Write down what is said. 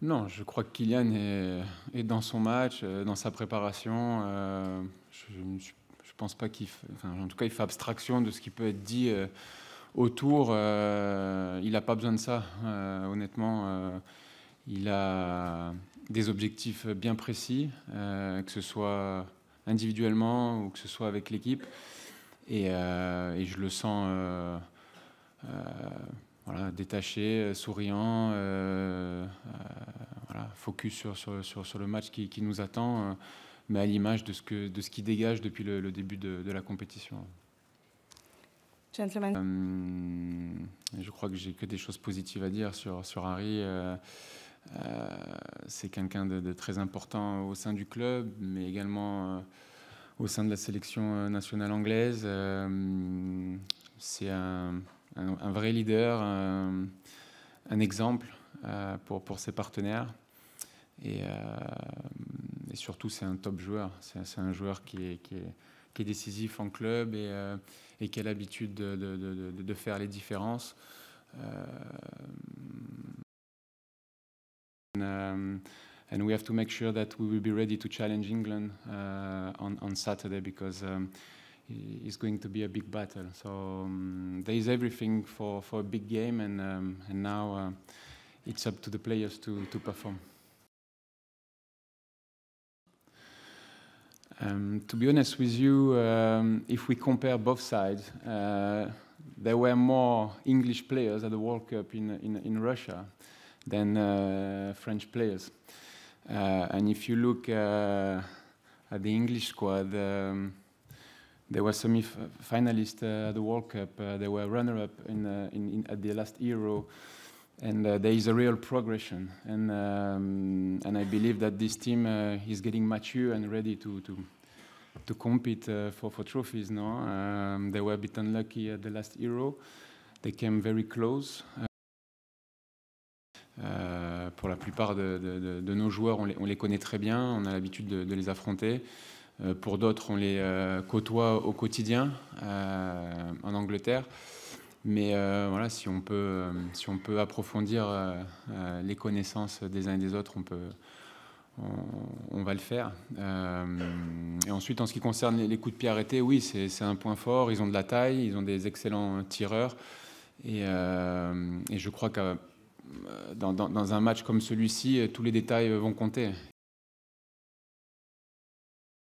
Non, je crois que Kylian est, dans son match, euh, dans sa préparation. Euh, je ne pense pas qu'il. en tout cas, il fait abstraction de ce qui peut être dit euh, autour. il n'a pas besoin de ça, honnêtement. il a des objectifs bien précis, que ce soit individuellement ou que ce soit avec l'équipe. Et, je le sens. détaché, souriant, focus sur, sur, le match qui, nous attend, euh, mais à l'image de ce, que, de ce qui dégage depuis le, début de, la compétition. Euh, je crois que j'ai que des choses positives à dire sur, sur Harry. Euh, c'est quelqu'un de, très important au sein du club, mais également au sein de la sélection nationale anglaise. c'est un, vrai leader, un, exemple pour, pour ses partenaires. Et, euh, et surtout, c'est un top joueur. C'est un joueur qui est, qui, est, qui est, décisif en club et, euh, et qui a l'habitude de, de, de, de, faire les différences. Euh, um, and we have to make sure that we will be ready to challenge England uh, on, on Saturday because um, it's going to be a big battle. So um, there is everything for, for a big game, and, um, and now uh, it's up to the players to, to perform. Um, to be honest with you, um, if we compare both sides, uh, there were more English players at the World Cup in, in, in Russia than uh, French players. Uh, and if you look uh, at the English squad, um, there were semi finalists uh, at the World Cup, uh, they were runner up in, in, in, at the last Euro. and uh, there is a real progression. And, um, and I believe that this team uh, is getting mature and ready to, to, to compete uh, for, for trophies now. Um, they were a bit unlucky at the last Euro. They came very close. Uh, pour la plupart de, de, de nos joueurs, on les, on les, connaît très bien, on a l'habitude de, de, les affronter. Euh, pour d'autres, on les euh, côtoie au quotidien euh, en Angleterre. Mais euh, voilà, si on peut, euh, si on peut approfondir euh, les connaissances des uns et des autres, on peut, on, va le faire. et ensuite, en ce qui concerne les, coups de pied arrêtés, oui, c'est un point fort. Ils ont de la taille, ils ont des excellents tireurs, et, je crois que dans, un match comme celui-ci, tous les détails vont compter.